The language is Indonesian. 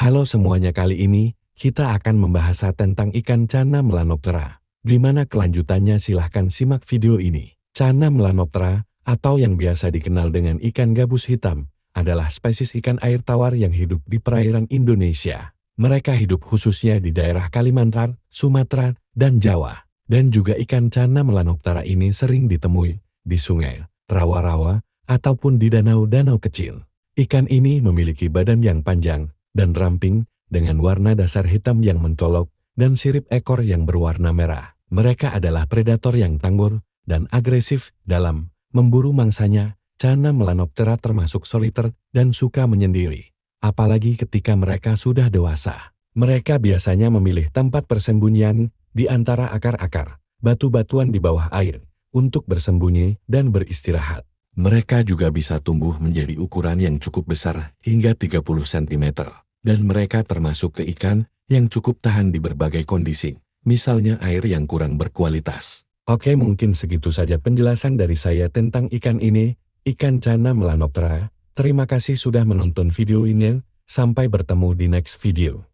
Halo semuanya kali ini, kita akan membahas tentang ikan Cana melanoptera. Di mana kelanjutannya silahkan simak video ini. Cana melanoptera, atau yang biasa dikenal dengan ikan gabus hitam, adalah spesies ikan air tawar yang hidup di perairan Indonesia. Mereka hidup khususnya di daerah Kalimantan, Sumatera, dan Jawa. Dan juga ikan Cana melanoptera ini sering ditemui di sungai, rawa-rawa, ataupun di danau-danau kecil. Ikan ini memiliki badan yang panjang, dan ramping dengan warna dasar hitam yang mencolok dan sirip ekor yang berwarna merah. Mereka adalah predator yang tangguh dan agresif dalam memburu mangsanya. Cana melanoptera termasuk soliter dan suka menyendiri, apalagi ketika mereka sudah dewasa. Mereka biasanya memilih tempat persembunyian di antara akar-akar, batu-batuan di bawah air, untuk bersembunyi dan beristirahat. Mereka juga bisa tumbuh menjadi ukuran yang cukup besar hingga 30 cm, dan mereka termasuk ke ikan yang cukup tahan di berbagai kondisi, misalnya air yang kurang berkualitas. Oke mungkin segitu saja penjelasan dari saya tentang ikan ini, ikan cana melanoptera. Terima kasih sudah menonton video ini, sampai bertemu di next video.